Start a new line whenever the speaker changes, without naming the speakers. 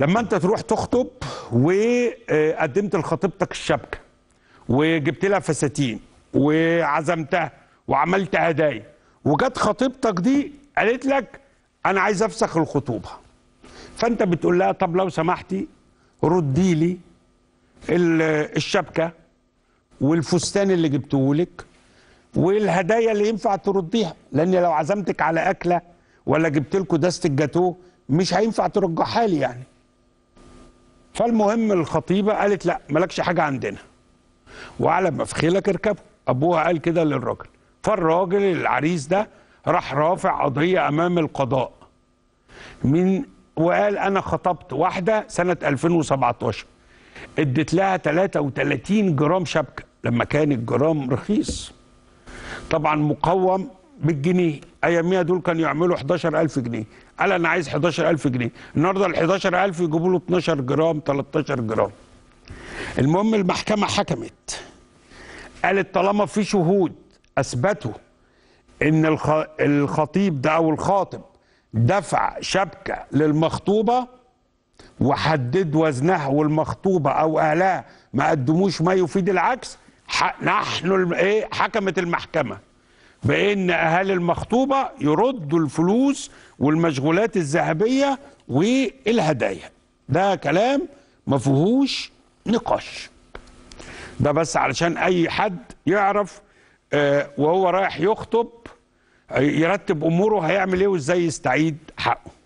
لما انت تروح تخطب وقدمت لخطيبتك الشبكه وجبت لها فساتين وعزمتها وعملت هدايا وجت خطيبتك دي قالت لك انا عايز افسخ الخطوبه فانت بتقول لها طب لو سمحتي ردي لي الشبكه والفستان اللي جبته لك والهدايا اللي ينفع ترديها لان لو عزمتك على اكله ولا جبت لكم دست الجاتوه مش هينفع ترجعها لي يعني فالمهم الخطيبه قالت لا مالكش حاجه عندنا وعلى ما في خيلك اركبه ابوها قال كده للراجل فالراجل العريس ده راح رافع قضيه امام القضاء من وقال انا خطبت واحده سنه 2017 اديت لها 33 جرام شبكه لما كان الجرام رخيص طبعا مقوم بالجنيه اياميها دول كانوا يعملوا 11000 جنيه قال انا عايز 11000 جنيه النهارده ال 11000 يجيبوا له 12 جرام 13 جرام المهم المحكمه حكمت قالت طالما في شهود اثبتوا ان الخطيب ده او الخاطب دفع شبكه للمخطوبه وحدد وزنها والمخطوبه او اهلها ما قدموش ما يفيد العكس نحن ايه حكمت المحكمه بان اهالي المخطوبه يردوا الفلوس والمشغولات الذهبيه والهدايا ده كلام ما فيهوش نقاش ده بس علشان اي حد يعرف آه، وهو رايح يخطب آه، يرتب اموره هيعمل ايه وازاي يستعيد حقه